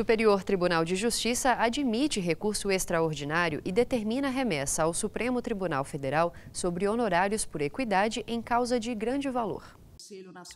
Superior Tribunal de Justiça admite recurso extraordinário e determina remessa ao Supremo Tribunal Federal sobre honorários por equidade em causa de grande valor.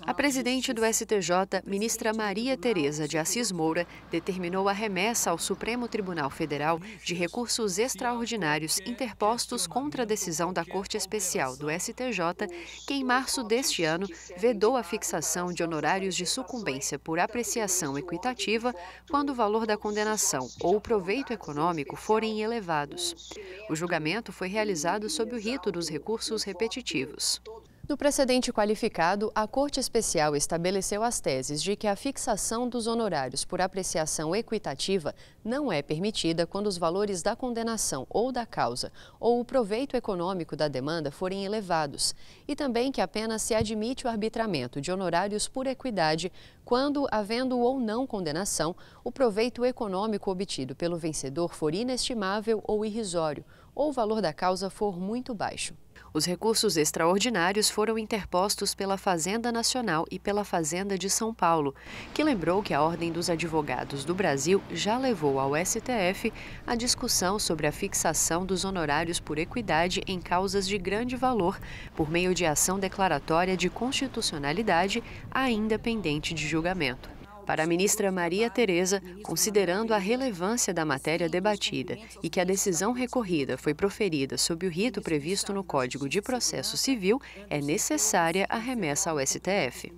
A presidente do STJ, ministra Maria Tereza de Assis Moura, determinou a remessa ao Supremo Tribunal Federal de recursos extraordinários interpostos contra a decisão da Corte Especial do STJ, que em março deste ano vedou a fixação de honorários de sucumbência por apreciação equitativa quando o valor da condenação ou o proveito econômico forem elevados. O julgamento foi realizado sob o rito dos recursos repetitivos. No precedente qualificado, a Corte Especial estabeleceu as teses de que a fixação dos honorários por apreciação equitativa não é permitida quando os valores da condenação ou da causa ou o proveito econômico da demanda forem elevados, e também que apenas se admite o arbitramento de honorários por equidade quando, havendo ou não condenação, o proveito econômico obtido pelo vencedor for inestimável ou irrisório ou o valor da causa for muito baixo. Os recursos extraordinários foram interpostos pela Fazenda Nacional e pela Fazenda de São Paulo, que lembrou que a Ordem dos Advogados do Brasil já levou ao STF a discussão sobre a fixação dos honorários por equidade em causas de grande valor, por meio de ação declaratória de constitucionalidade ainda pendente de julgamento para a ministra Maria Tereza, considerando a relevância da matéria debatida e que a decisão recorrida foi proferida sob o rito previsto no Código de Processo Civil, é necessária a remessa ao STF.